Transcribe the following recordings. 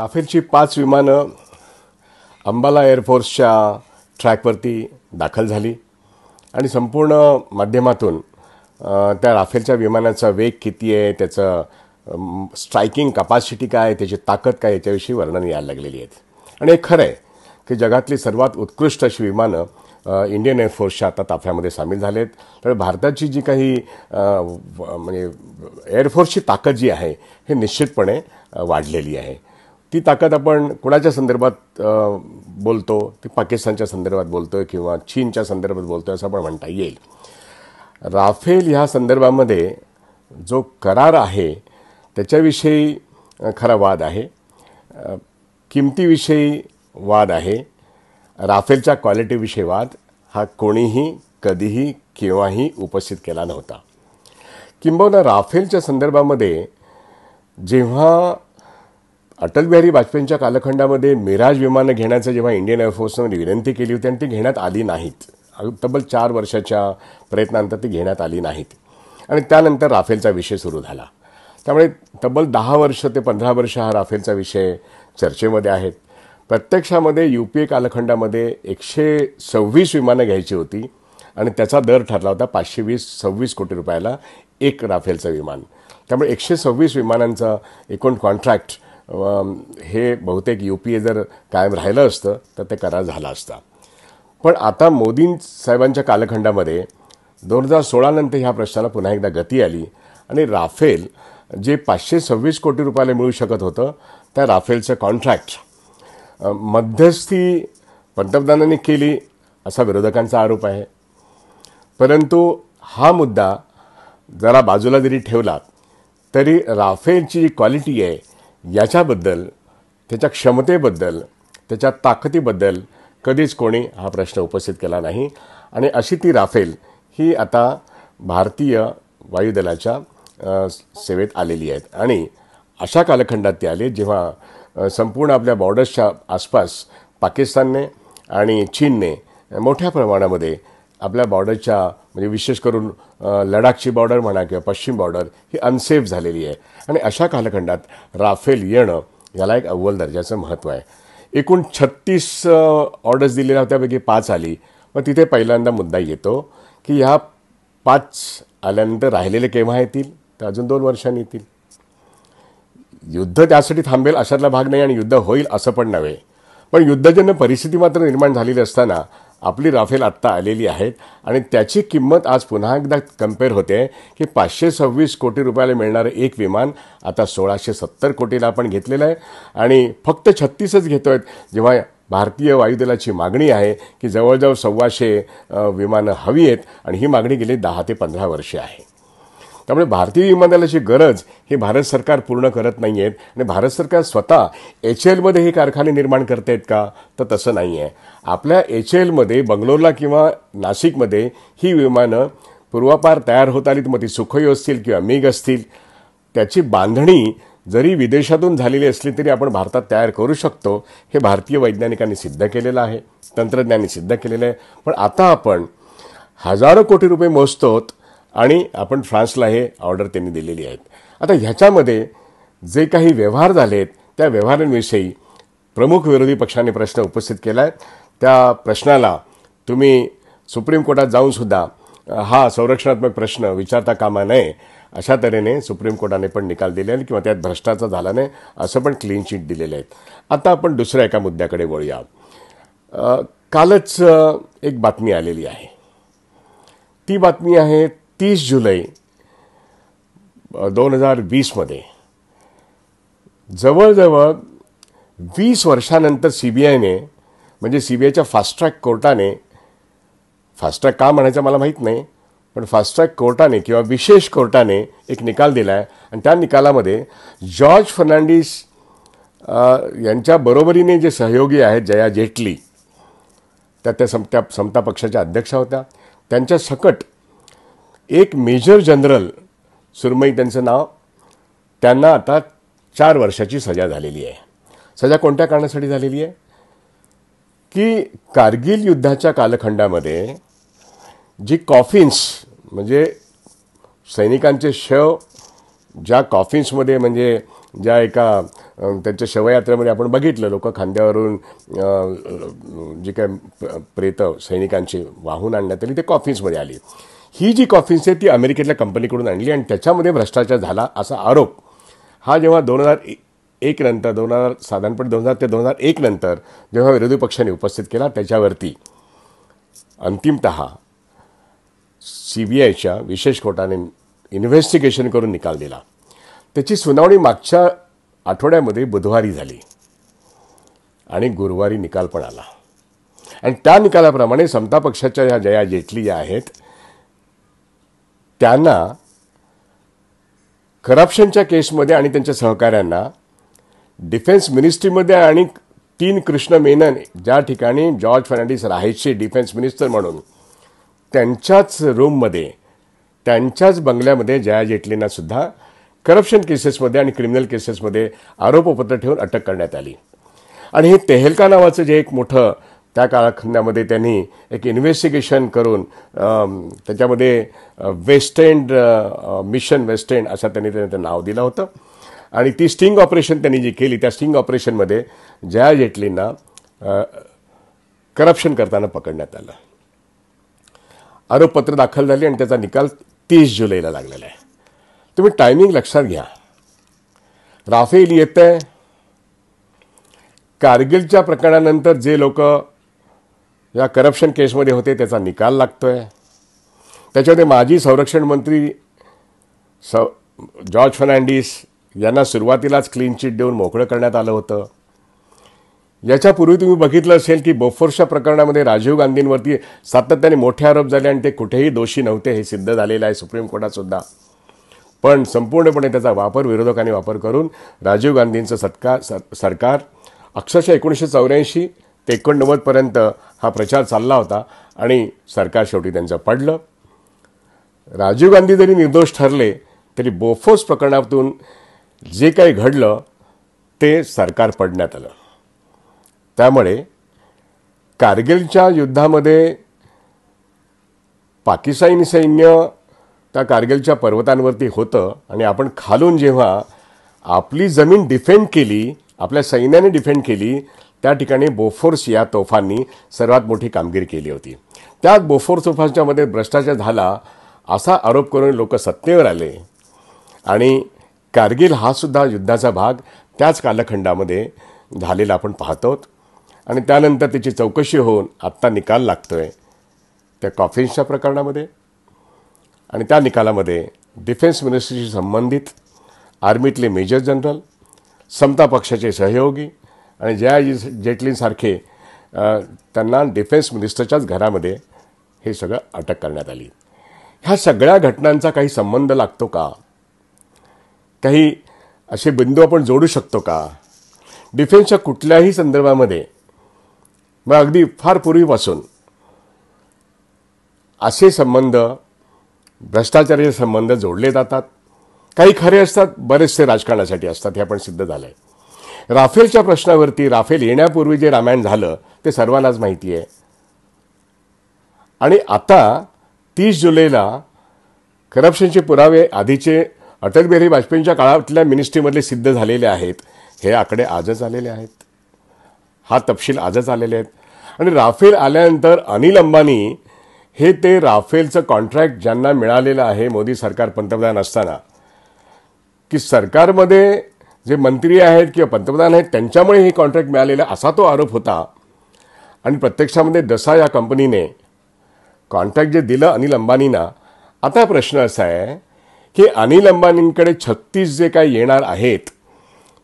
राफेलची पाच विमानं अंबाला एअरफोर्सच्या ट्रॅकवरती दाखल झाली आणि संपूर्ण माध्यमातून त्या राफेलच्या विमानाचा वेग किती आहे त्याचं स्ट्रायकिंग कपॅसिटी काय त्याची ताकद काय याच्याविषयी वर्णन यायला लागलेली आहेत आणि हे खरं आहे की जगातली सर्वात उत्कृष्ट अशी विमानं इंडियन एअरफोर्सच्या आता ताफ्यामध्ये सामील झालेत तर भारताची जी काही म्हणजे एअरफोर्सची ताकद जी आहे हे निश्चितपणे वाढलेली आहे ती ताकद आपण कुणाच्या संदर्भात बोलतो ती पाकिस्तानच्या संदर्भात बोलतो आहे किंवा चीनच्या संदर्भात बोलतो आहे असं आपण म्हणता येईल राफेल ह्या संदर्भामध्ये जो करार आहे त्याच्याविषयी खरा वाद आहे किमतीविषयी वाद आहे राफेलच्या क्वालिटीविषयी वाद हा कोणीही कधीही केव्हाही उपस्थित केला नव्हता किंबहुना राफेलच्या संदर्भामध्ये जेव्हा अटल बिहारी वाजपेयींच्या कालखंडामध्ये मिराज विमानं घेण्याचं जेव्हा इंडियन एअरफोर्सनं विनंती केली होती आणि ती घेण्यात आली नाहीत तब्बल चार वर्षाच्या प्रयत्नानंतर ती घेण्यात आली नाहीत आणि त्यानंतर राफेलचा विषय सुरू झाला त्यामुळे तब्बल दहा वर्ष ते पंधरा वर्ष हा राफेलचा विषय चर्चेमध्ये आहेत प्रत्यक्षामध्ये यू पी ए कालखंडामध्ये एकशे सव्वीस विमानं घ्यायची होती आणि त्याचा दर ठरला होता पाचशे वीस सव्वीस कोटी रुपयाला एक राफेलचं विमान त्यामुळे एकशे सव्वीस विमानांचा एकूण कॉन्ट्रॅक्ट हे बहुतेक यू पी ए जर कायम राहिलं असतं तर ते करार झाला असता पण आता मोदीं साहेबांच्या कालखंडामध्ये दोन हजार सोळानंतर ह्या प्रश्नाला पुन्हा एकदा गती आली आणि राफेल जे पाचशे सव्वीस कोटी रुपयाला मिळू शकत होतं त्या राफेलचं कॉन्ट्रॅक्ट मध्यस्थी पंतप्रधानांनी केली असा विरोधकांचा आरोप आहे परंतु हा मुद्दा जरा बाजूला जरी ठेवला तरी राफेलची जी क्वालिटी आहे याच्याबद्दल त्याच्या क्षमतेबद्दल त्याच्या ताकदीबद्दल कधीच कोणी हा प्रश्न उपस्थित केला नाही आणि अशी ती राफेल ही आता भारतीय वायुदलाच्या सेवेत आलेली आहेत आणि अशा कालखंडात ते आले जेव्हा संपूर्ण आपल्या बॉर्डर्सच्या आसपास पाकिस्तानने आणि चीनने मोठ्या प्रमाणामध्ये आपल्या बॉर्डरच्या म्हणजे विशेष करून लडाखची बॉर्डर म्हणा किंवा पश्चिम बॉर्डर ही अनसेफ झालेली आहे आणि अशा कालखंडात राफेल येणं याला एक अव्वल दर्जाचं महत्त्व आहे एकूण छत्तीस ऑर्डर्स दिलेल्या होत्यापैकी पाच आली मग तिथे पहिल्यांदा मुद्दा येतो की ह्या पाच आल्यानंतर राहिलेले केव्हा येतील तर अजून दोन वर्षांनी येतील युद्ध त्यासाठी थांबेल अशातला भाग नाही आणि युद्ध होईल असं पण नव्हे पण युद्धजन्य परिस्थिती मात्र निर्माण झालेली असताना आपली राफेल आत्ता आलेली आहेत आणि त्याची किंमत आज पुन्हा एकदा कम्पेअर होते की पाचशे सव्वीस कोटी रुपयाला मिळणारं एक विमान आता सोळाशे सत्तर कोटीला आपण घेतलेलं आहे आणि फक्त छत्तीसच घेतो आहेत जेव्हा भारतीय वायुदलाची मागणी आहे की जवळजवळ सव्वाशे विमानं हवी आहेत आणि ही मागणी गेली दहा ते पंधरा वर्षे आहे त्यामुळे भारतीय विमानदलाची गरज ही भारत सरकार पूर्ण करत नाही आहेत आणि भारत सरकार स्वतः एच एलमध्ये हे कारखाने निर्माण करत आहेत का तर तसं नाही आहे आपल्या एच एलमध्ये बंगलोरला किंवा नाशिकमध्ये ही विमानं पूर्वापार तयार होत आलीत मग ती सुखोई असतील किंवा मेघ असतील त्याची बांधणी जरी विदेशातून झालेली असली तरी आपण भारतात तयार करू शकतो हे भारतीय वैज्ञानिकांनी सिद्ध केलेलं आहे तंत्रज्ञांनी सिद्ध केलेलं आहे पण आता आपण हजारो कोटी रुपये मोजतोत आणि आपण फ्रान्सला हे ऑर्डर त्यांनी दिलेली आहेत आता ह्याच्यामध्ये जे काही व्यवहार झालेत त्या व्यवहारांविषयी प्रमुख विरोधी पक्षाने प्रश्न उपस्थित केला आहे त्या प्रश्नाला तुम्ही सुप्रीम कोर्टात जाऊनसुद्धा हा संरक्षणात्मक प्रश्न विचारता कामा नये अशा तऱ्हेने सुप्रीम कोर्टाने पण निकाल दिले आहेत किंवा त्यात भ्रष्टाचार झाला नाही असं पण क्लीन चिट दिलेले आहेत आता आपण दुसऱ्या एका मुद्द्याकडे वळूया कालच एक बातमी आलेली आहे ती बातमी आहे तीस जुलै दोन हजार वीसमध्ये जवळजवळ वीस वर्षानंतर सी बी आयने म्हणजे सी बी आयच्या फास्ट्रॅक कोर्टाने फास्ट्रॅक का म्हणायचं मला माहीत नाही पण फास्ट्रॅक कोर्टाने किंवा विशेष कोर्टाने एक निकाल दिला आहे आणि त्या निकालामध्ये जॉर्ज फर्नांडिस यांच्या बरोबरीने जे सहयोगी आहेत जया जेटली त्या त्या सम त्या समता पक्षाच्या अध्यक्षा होत्या त्यांच्या सकट एक मेजर जनरल सुरमई त्यांचं नाव त्यांना आता चार वर्षाची सजा झालेली आहे सजा कोणत्या कारणासाठी झालेली आहे की कारगिल युद्धाच्या कालखंडामध्ये जी कॉफिन्स म्हणजे सैनिकांचे शव ज्या कॉफिन्समध्ये म्हणजे ज्या एका त्यांच्या शवयात्रेमध्ये आपण बघितलं लोक खांद्यावरून जी काय प्रेत सैनिकांची वाहून आणण्यात आली ते कॉफिन्समध्ये आली ही जी कॉफिन्स आहे ती अमेरिकेतल्या कंपनीकडून आणली आणि त्याच्यामध्ये भ्रष्टाचार झाला असा आरोप हा जेव्हा दोन हजार एक नंतर दोन हजार साधारणपणे दोन हजार ते दोन हजार एक नंतर जेव्हा विरोधी पक्षाने उपस्थित केला त्याच्यावरती अंतिमत सी बी आयच्या विशेष कोर्टाने इन्व्हेस्टिगेशन करून निकाल दिला त्याची सुनावणी मागच्या आठवड्यामध्ये बुधवारी झाली आणि गुरुवारी निकाल पण आला आणि त्या निकालाप्रमाणे समता पक्षाच्या ह्या जया जेटली ज्या आहेत त्यांना करप्शनच्या केसमध्ये आणि त्यांच्या सहकाऱ्यांना डिफेन्स मिनिस्ट्रीमध्ये आणि तीन कृष्ण मेनन ज्या ठिकाणी जॉर्ज फर्नांडिस राहायचे डिफेन्स मिनिस्टर म्हणून त्यांच्याच रूममध्ये त्यांच्याच बंगल्यामध्ये जया जेटलींना सुद्धा करप्शन केसेसमध्ये आणि क्रिमिनल केसेसमध्ये आरोपपत्र ठेवून अटक करण्यात आली आणि हे तेहलका नावाचं जे एक मोठं त्या कालखंडामध्ये त्यांनी एक इन्व्हेस्टिगेशन करून त्याच्यामध्ये west end mission west end असं त्यांनी त्यांना नाव दिलं होतं आणि ती स्टिंग ऑपरेशन त्यांनी जी केली त्या स्टिंग ऑपरेशनमध्ये जया जेटलींना करप्शन करताना पकडण्यात आलं आरोपपत्र दाखल झाली आणि त्याचा निकाल तीस जुलैला लागलेला आहे तुम्ही टायमिंग लक्षात घ्या राफेल येत आहे कारगिलच्या प्रकरणानंतर जे लोक या करप्शन केसमध्ये होते त्याचा निकाल लागतो आहे त्याच्यामध्ये माजी संरक्षण मंत्री स जॉर्ज फर्नांडिस यांना सुरुवातीलाच क्लीन चिट देऊन मोकळं करण्यात आलं होतं याच्यापूर्वी तुम्ही बघितलं असेल की बोफोर्सच्या प्रकरणामध्ये राजीव गांधींवरती सातत्याने मोठे आरोप झाले आणि ते कुठेही दोषी नव्हते हे सिद्ध झालेलं आहे सुप्रीम कोर्टातसुद्धा पण संपूर्णपणे त्याचा वापर विरोधकांनी वापर करून राजीव गांधींचं सत्कार सरकार अक्षरशः एकोणीसशे चौऱ्याऐंशी एकोणनव्वदपर्यंत हा प्रचार चालला होता आणि सरकार शेवटी त्यांचं पडलं राजीव गांधी जरी निर्दोष ठरले तरी बोफोर्स प्रकरणातून जे काही घडलं ते सरकार पडण्यात आलं त्यामुळे कारगिलच्या युद्धामध्ये पाकिस्तानी सैन्य त्या कारगिलच्या पर्वतांवरती होतं आणि आपण खालून जेव्हा आपली जमीन डिफेंड केली आपल्या सैन्याने डिफेंड केली त्या ठिकाणी बोफोर्स या तोफांनी सर्वात मोठी कामगिरी केली होती त्यात बोफोर्स तोफांच्यामध्ये भ्रष्टाचार झाला असा आरोप करून लोक सत्तेवर आले आणि कारगिल हा सुद्धा युद्धाचा भाग त्याच कालखंडामध्ये झालेला आपण पाहतो आणि त्यानंतर त्याची चौकशी होऊन आत्ता निकाल लागतो आहे त्या कॉफिन्सच्या प्रकरणामध्ये आणि त्या निकालामध्ये डिफेन्स मिनिस्ट्रीशी संबंधित आर्मीतले मेजर जनरल समता पक्षाचे सहयोगी आणि ज्या जेटलींसारखे त्यांना डिफेन्स मिनिस्टरच्याच घरामध्ये हे सगळं अटक करण्यात आली ह्या सगळ्या घटनांचा काही संबंध लागतो का काही असे बिंदू आपण जोडू शकतो का डिफेन्सच्या कुठल्याही संदर्भामध्ये मग अगदी फार पूर्वीपासून असे संबंध भ्रष्टाचाराचे संबंध जोडले जातात काही खरे असतात बरेचसे राजकारणासाठी असतात हे आपण सिद्ध झालं आहे राफेलच्या प्रश्नावरती राफेल येण्यापूर्वी जे रामायण झालं ते सर्वांनाच माहिती आहे आणि आता तीस जुलैला करप्शनचे पुरावे आधीचे अटल बिहारी वाजपेयींच्या काळातल्या मिनिस्ट्रीमधले सिद्ध झालेले आहेत हे आकडे आजच आलेले आहेत हा तपशील आजच आलेले आहेत आणि राफेल आल्यानंतर अनिल अंबानी हे ते राफेलचं कॉन्ट्रॅक्ट ज्यांना मिळालेलं आहे मोदी सरकार पंतप्रधान असताना की सरकारमध्ये जे मंत्री आहेत किंवा पंतप्रधान आहेत त्यांच्यामुळे हे कॉन्ट्रॅक्ट मिळालेला असा तो आरोप होता आणि प्रत्यक्षामध्ये दसा या कंपनीने कॉन्ट्रॅक्ट जे दिलं अनिल अंबानींना आता प्रश्न असा आहे की अनिल अंबानींकडे छत्तीस जे काही येणार आहेत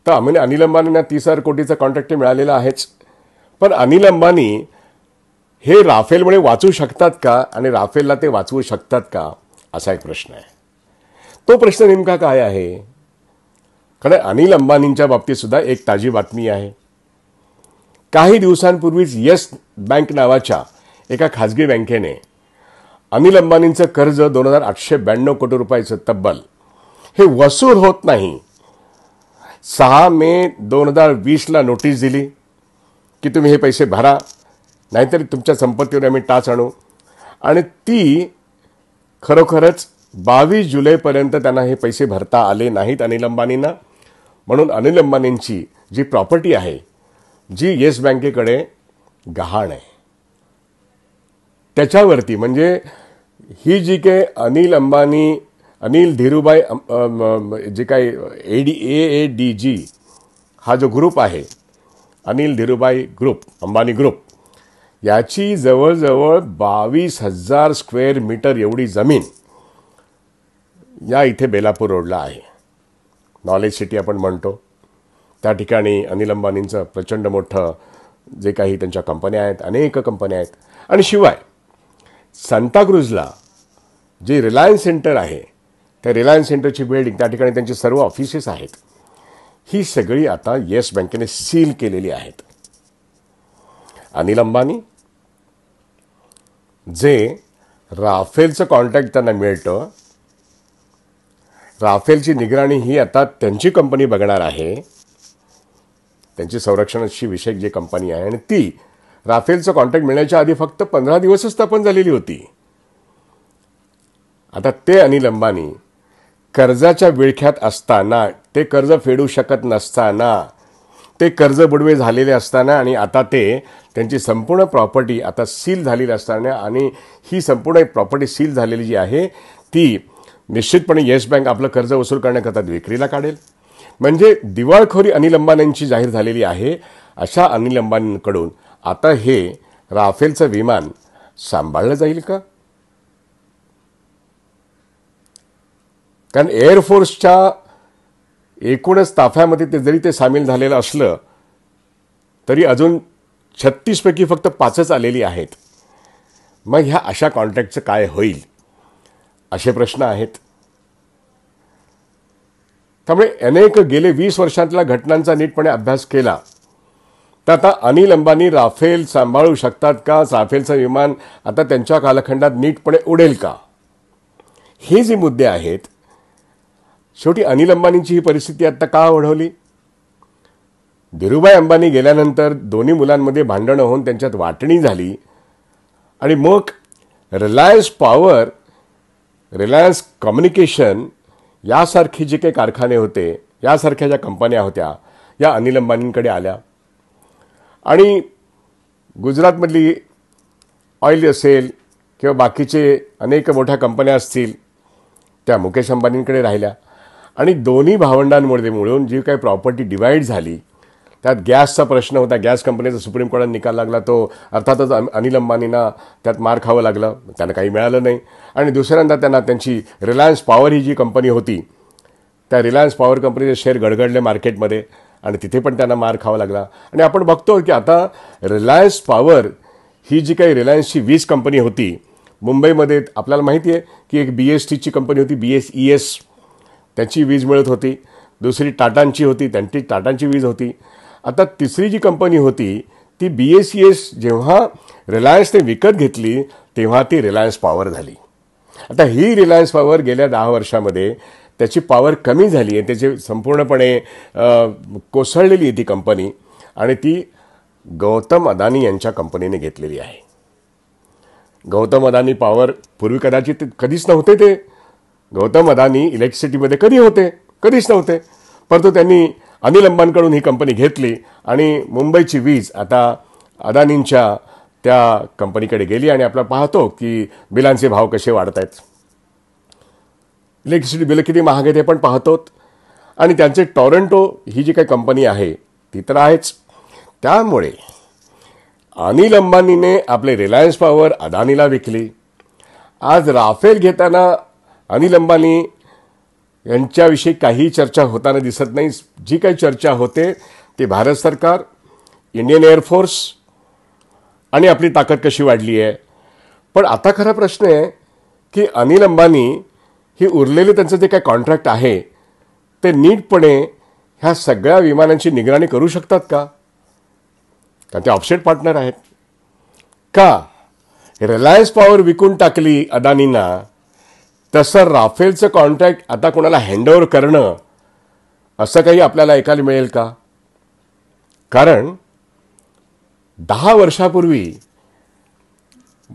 तर आम्ही अनिल अंबानींना तीस हजार कोटीचा कॉन्ट्रॅक्ट मिळालेला आहेच पण अनिल अंबानी हे राफेलमुळे वाचू शकतात का आणि राफेलला ते वाचवू शकतात का असा एक प्रश्न आहे तो प्रश्न नेमका काय आहे कारण अनिल अंबानींच्या बाबतीत सुद्धा एक ताजी बातमी आहे काही दिवसांपूर्वीच येस बँक नावाच्या एका खाजगी बँकेने अनिल अंबानींचं कर्ज दोन हजार आठशे ब्याण्णव कोटी रुपयाचं तब्बल हे वसूल होत नाही सहा मे दोन हजार वीसला नोटीस दिली की तुम्ही हे पैसे भरा नाहीतरी तुमच्या संपत्तीवर आम्ही टाच आणू आणि ती खरोखरच बावीस जुलैपर्यंत त्यांना हे पैसे भरता आले नाहीत अनिल अंबानींना म्हणून अनिल अंबानींची जी प्रॉपर्टी आहे जी येस बँकेकडे गहाण आहे त्याच्यावरती म्हणजे ही जी काही अनिल अंबानी अनिल धीरूभाई जे काही A D A A D G हा जो ग्रुप आहे अनिल धीरूभाई ग्रुप अंबानी ग्रुप याची जवळजवळ बावीस हजार स्क्वेअर मीटर एवढी जमीन या इथे बेलापूर रोडला आहे नॉलेज सिटी आपण म्हणतो त्या ठिकाणी अनिल अंबानींचं प्रचंड मोठं जे काही त्यांच्या कंपन्या आहेत अनेक कंपन्या आहेत आणि शिवाय सांताक्रूजला जे रिलायन्स सेंटर आहे त्या रिलायन्स सेंटरची बिल्डिंग त्या ठिकाणी त्यांची सर्व ऑफिसेस आहेत ही सगळी आता येस बँकेने सील केलेली आहेत अनिल अंबानी जे राफेलचं कॉन्ट्रॅक्ट त्यांना मिळतं राफेलची निगराणी ही आता त्यांची कंपनी बघणार आहे त्यांची संरक्षणाशी विषयक जी कंपनी आहे आणि ती राफेलचं कॉन्ट्रॅक्ट मिळण्याच्या आधी फक्त पंधरा दिवसच स्थापन झालेली होती आता ते अनिल अंबानी कर्जाच्या विळख्यात असताना ते कर्ज फेडू शकत नसताना ते कर्ज बुडवे झालेले असताना आणि आता ते त्यांची संपूर्ण प्रॉपर्टी आता सील झालेली असताना आणि ही संपूर्ण प्रॉपर्टी सील झालेली जी आहे ती निश्चितपणे येस बँक आपलं कर्ज वसूल करण्याकरता विक्रीला काढेल म्हणजे दिवाळखोरी अनिल अंबानींची जाहीर झालेली आहे अशा अनिल अंबानींकडून आता हे राफेलचं विमान सांभाळलं जाईल का कारण एअरफोर्सच्या एकूणच ताफ्यामध्ये ते जरी ते सामील झालेलं असलं तरी अजून छत्तीसपैकी फक्त पाचच आलेली आहेत मग ह्या अशा कॉन्ट्रॅक्टचं काय होईल असे प्रश्न आहेत त्यामुळे अनेक गेले वीस वर्षातल्या घटनांचा नीटपणे अभ्यास केला तर आता अनिल अंबानी राफेल सांभाळू शकतात का राफेलचं विमान आता त्यांच्या कालखंडात नीटपणे उडेल का हे जे मुद्दे आहेत शेवटी अनिल अंबानींची ही परिस्थिती आता का ओढवली धीरूभाई अंबानी गेल्यानंतर दोन्ही मुलांमध्ये भांडणं होऊन त्यांच्यात वाटणी झाली आणि मग रिलायन्स पॉवर रिलायन्स कम्युनिकेशन यासारखे जे काही कारखाने होते यासारख्या ज्या कंपन्या होत्या या अनिल अंबानींकडे आल्या आणि गुजरातमधली ऑइल असेल किंवा बाकीचे अनेक मोठ्या कंपन्या असतील त्या मुकेश अंबानींकडे राहिल्या आणि दोन्ही भावंडांमध्ये मिळून जी काही प्रॉपर्टी डिवाईड झाली त्यात गॅसचा प्रश्न होता गॅस कंपनीचा सुप्रीम कोर्टात निकाल लागला तो अर्थातच अनिल अंबानींना त्यात मार खावं लागलं त्यांना काही मिळालं नाही आणि दुसऱ्यांदा त्यांना त्यांची रिलायन्स पॉवर ही जी कंपनी होती त्या रिलायन्स पॉवर कंपनीचे शेअर गडगडले मार्केटमध्ये आणि तिथे पण त्यांना मार खावा लागला आणि आपण बघतो की आता रिलायन्स पॉवर ही जी काही रिलायन्सची वीज कंपनी होती मुंबईमध्ये आपल्याला माहिती आहे की एक बी एस टीची कंपनी होती बी एस ई एस त्यांची वीज मिळत होती दुसरी टाटांची होती त्यांची टाटांची वीज होती आता तिसरी जी कंपनी होती ती बी एस सी एस जेव्हा रिलायन्सने विकत घेतली तेव्हा ती रिलायन्स पॉवर झाली आता ही रिलायन्स पॉवर गेल्या दहा वर्षामध्ये त्याची पॉवर कमी झाली आहे त्याची संपूर्णपणे कोसळलेली आहे ती कंपनी आणि ती गौतम अदानी यांच्या कंपनीने घेतलेली आहे गौतम अदानी पॉवर पूर्वी कदाचित कधीच नव्हते ते गौतम अदानी इलेक्ट्रिसिटीमध्ये कधी होते कधीच नव्हते परंतु त्यांनी अनिल अंबांकडून ही कंपनी घेतली आणि मुंबईची वीज आता अदानींच्या त्या कंपनीकडे गेली आणि आपण पाहतो की बिलांचे भाव कसे वाढत आहेत इलेक्ट्रिसिटी बिलं किती महाग आहेत हे पण पाहतो आणि त्यांचे टॉरंटो ही जी काही कंपनी आहे ती तर आहेच त्यामुळे अनिल अंबानीने आपले रिलायन्स पॉवर अदानीला विकली आज राफेल घेताना अनिल अंबानी यांच्याविषयी काहीही चर्चा होताना दिसत नाही जी काही चर्चा होते ती भारत सरकार इंडियन एअरफोर्स आणि आपली ताकद कशी वाढली आहे पण आता खरा प्रश्न आहे की अनिल अंबानी ही उरलेले त्यांचं जे काही कॉन्ट्रॅक्ट आहे ते नीटपणे ह्या सगळ्या विमानांची निगराणी करू शकतात का कारण ते ऑफसेट पार्टनर आहेत का रिलायन्स पॉवर विकून टाकली अदानींना तसं राफेलचं कॉन्ट्रॅक्ट आता कोणाला हँडओव्हर करणं असं काही आपल्याला ऐकायला मिळेल का कारण दहा वर्षापूर्वी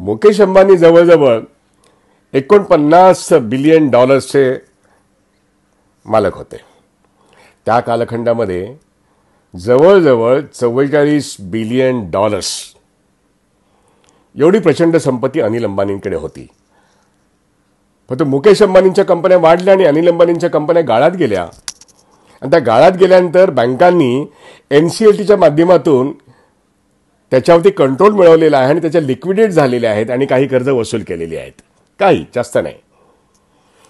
मुकेश अंबानी जवळजवळ एकोणपन्नास बिलियन डॉलर्सचे मालक होते त्या कालखंडामध्ये जवळजवळ चव्वेचाळीस बिलियन डॉलर्स एवढी प्रचंड संपत्ती अनिल अंबानींकडे होती फक्त मुकेश अंबानींच्या कंपन्या वाढल्या आणि अनिल अंबानींच्या कंपन्या गाळात गेल्या आणि त्या गाळात गेल्यानंतर बँकांनी एन सी एल टीच्या माध्यमातून त्याच्यावरती कंट्रोल मिळवलेला आहे आणि त्याच्या लिक्विडेट झालेल्या आहेत आणि काही कर्ज वसूल केलेली आहेत काही जास्त नाही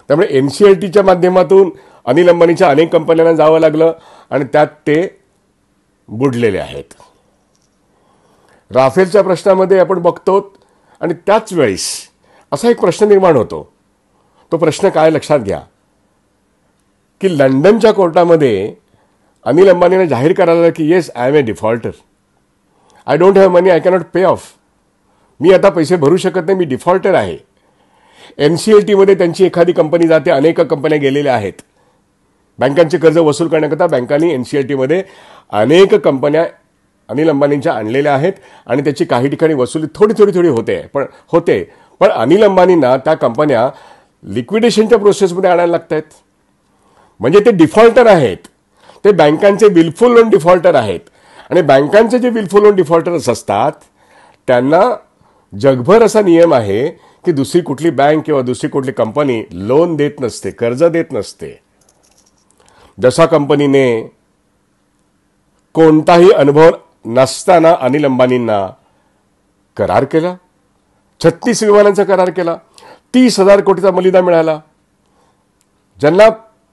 त्यामुळे एन सी एल टीच्या माध्यमातून अनिल अंबानीच्या अनेक कंपन्यांना जावं लागलं आणि त्यात ते बुडलेले आहेत राफेलच्या प्रश्नामध्ये आपण बघतो आणि त्याच वेळेस असा एक प्रश्न निर्माण होतो तो प्रश्न काय लक्षात घ्या की लंडनच्या कोर्टामध्ये अनिल अंबानीने जाहीर करायला की yes I am a defaulter I don't have money I cannot pay off मी आता पैसे भरू शकत नाही मी डिफॉल्टर आहे एन सी एल टीमध्ये त्यांची एखादी कंपनी जाते अनेक कंपन्या गेलेल्या आहेत बँकांचे कर्ज वसूल करण्याकरता बँकांनी एन सी एल टीमध्ये अनेक कंपन्या अनिल अंबानींच्या आणलेल्या आहेत आणि त्याची काही ठिकाणी वसुली थोडी थोडी थोडी होते पण होते पण अनिल अंबानींना त्या कंपन्या लिक्विडेशनच्या प्रोसेसमध्ये आणायला लागतात म्हणजे ते डिफॉल्टर आहेत ते बँकांचे विलफुल लोन डिफॉल्टर आहेत आणि बँकांचे जे विलफुल लोन डिफॉल्टर्स असतात त्यांना जगभर असा नियम आहे की दुसरी कुठली बँक किंवा दुसरी कुठली कंपनी लोन देत नसते कर्ज देत नसते जसा कंपनीने कोणताही अनुभव नसताना अनिल अंबानींना करार केला छत्तीस विमानांचा करार केला तीस हजार कोटीचा मलिदा मिळाला ज्यांना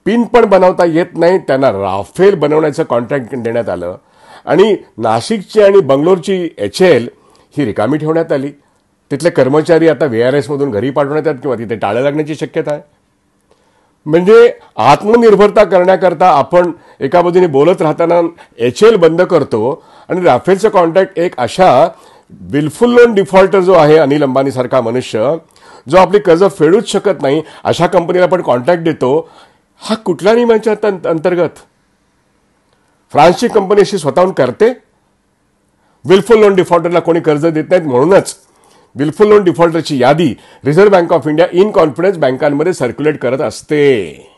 पिन पण बनवता येत नाही त्यांना राफेल बनवण्याचं कॉन्ट्रॅक्ट देण्यात आलं आणि नाशिकची आणि बंगलोरची एच एल ही रिकामी ठेवण्यात आली तिथले कर्मचारी आता व्ही आर एसमधून घरी पाठवण्यात येतात किंवा तिथे टाळं लागण्याची शक्यता आहे म्हणजे आत्मनिर्भरता करण्याकरता आपण एका बाजूने बोलत राहताना एच एल बंद करतो आणि राफेलचं कॉन्ट्रॅक्ट एक अशा विलफुल लोन डिफॉल्टर जो आहे अनिल अंबानीसारखा मनुष्य जो आपली कर्ज फेडूच शकत नाही अशा कंपनीला आपण कॉन्टॅक्ट देतो हा कुठल्या नियमांच्या अंतर्गत फ्रान्सची कंपनी अशी स्वतःहून करते विलफुल लोन डिफॉल्टरला कोणी कर्ज देत नाहीत म्हणूनच विलफुल लोन डिफॉल्टरची यादी reserve bank of India in confidence बँकांमध्ये सर्क्युलेट करत असते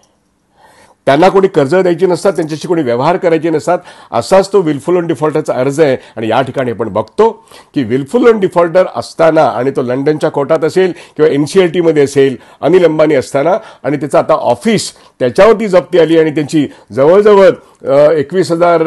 त्यांना कोणी कर्ज द्यायची नसतात त्यांच्याशी कोणी व्यवहार करायचे नसतात असाच तो विलफुल अँड डिफॉल्टरचा अर्ज आहे आणि या ठिकाणी आपण बघतो की विलफुल अँड डिफॉल्टर असताना आणि तो लंडनच्या कोर्टात असेल किंवा एन सी एल टीमध्ये असेल अनिल अंबानी असताना आणि त्याचं आता ऑफिस त्याच्यावरती जप्ती आली आणि त्यांची जवळजवळ एकवीस हजार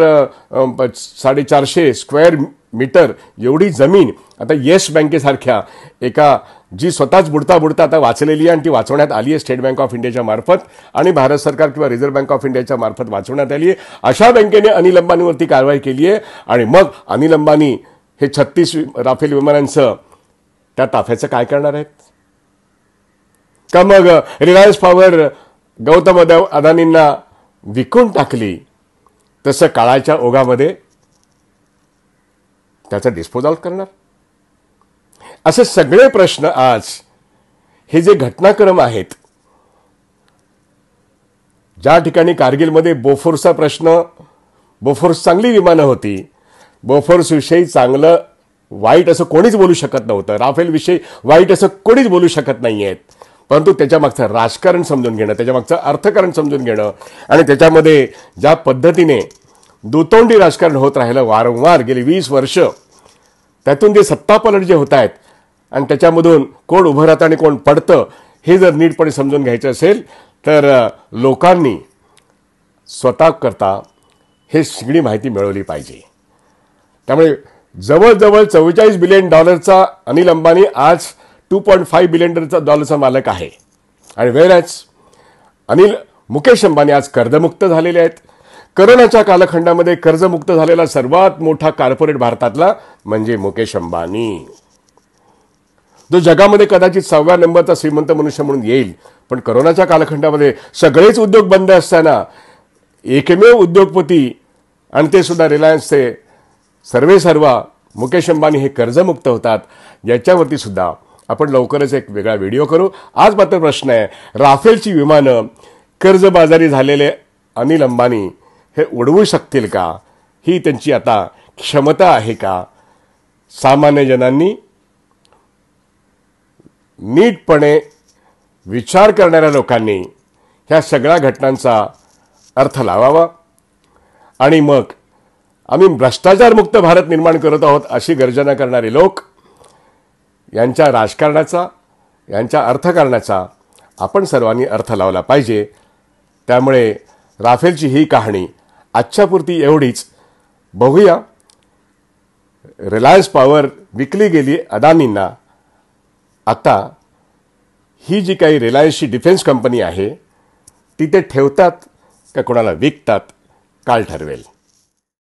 साडेचारशे स्क्वेअर मीटर एवढी जमीन आता येस बँकेसारख्या एका जी स्वतःच बुडता बुडता आता वाचलेली आहे आणि ती वाचवण्यात आली आहे स्टेट बँक ऑफ इंडियाच्या मार्फत आणि भारत सरकार किंवा रिझर्व्ह बँक ऑफ इंडियाच्या मार्फत वाचवण्यात आली आहे अशा बँकेने अनिल अंबानीवरती कारवाई केली आहे आणि मग अनिल अंबानी हे छत्तीस राफेल विमानांचं त्या ताफ्याचं काय करणार आहेत का मग रिलायन्स पॉवर गौतम अदानींना विकून टाकली तसं काळाच्या ओघामध्ये त्याचं डिस्पोजल करणार असे सगळे प्रश्न आज हे जे घटनाक्रम आहेत ज्या ठिकाणी कारगिलमध्ये बोफोर्सचा प्रश्न बोफोर्स चांगली विमानं होती बोफोर्सविषयी चांगलं वाईट असं कोणीच बोलू शकत नव्हतं राफेलविषयी वाईट असं कोणीच बोलू शकत नाही आहेत परंतु त्याच्यामागचं राजकारण समजून घेणं त्याच्यामागचं अर्थकारण समजून घेणं आणि त्याच्यामध्ये ज्या पद्धतीने दुतोंडी राजकारण होत राहिलं वारंवार गेली वीस वर्ष त्यातून जे सत्तापलट जे होत आहेत आणि त्याच्यामधून कोण उभं राहतं आणि कोण पडतं हे जर नीटपणे समजून घ्यायचं असेल तर लोकांनी स्वतः करता हे सगळी माहिती मिळवली पाहिजे त्यामुळे जवळजवळ चव्वेचाळीस बिलियन डॉलरचा अनिल अंबानी आज टू पॉईंट फाईव्ह बिलियन डॉलरचा मालक आहे आणि वेळच अनिल मुकेश अंबानी आज कर्जमुक्त झालेले आहेत करोनाच्या कालखंडामध्ये कर्जमुक्त झालेला सर्वात मोठा कॉर्पोरेट भारतातला म्हणजे मुकेश अंबानी जो जगामध्ये कदाचित सहाव्या नंबरचा श्रीमंत मनुष्य म्हणून येईल पण करोनाच्या कालखंडामध्ये सगळेच उद्योग बंद असताना एकमेव उद्योगपती आणि ते सुद्धा रिलायन्सचे सर्वे सर्व मुकेश अंबानी हे कर्जमुक्त होतात याच्यावरती सुद्धा आपण लवकरच एक वेगळा व्हिडिओ करू आज मात्र प्रश्न आहे राफेलची विमानं कर्जबाजारी झालेले अनिल अंबानी हे उडवू शकतील का ही त्यांची आता क्षमता आहे का सामान्य जनांनी नीटपणे विचार करणाऱ्या लोकांनी ह्या सगळ्या घटनांचा अर्थ लावावा आणि मग आम्ही भ्रष्टाचारमुक्त भारत निर्माण करत आहोत अशी गर्जना करणारे लोक यांच्या राजकारणाचा यांच्या अर्थकारणाचा आपण सर्वांनी अर्थ लावला पाहिजे त्यामुळे राफेलची ही कहाणी आजच्यापुरती एवढीच बघूया रिलायन्स पॉवर विकली गेली अदानींना आता ही जी काही रिलायन्सची डिफेन्स कंपनी आहे ती ते ठेवतात का कोणाला विकतात काल ठरवेल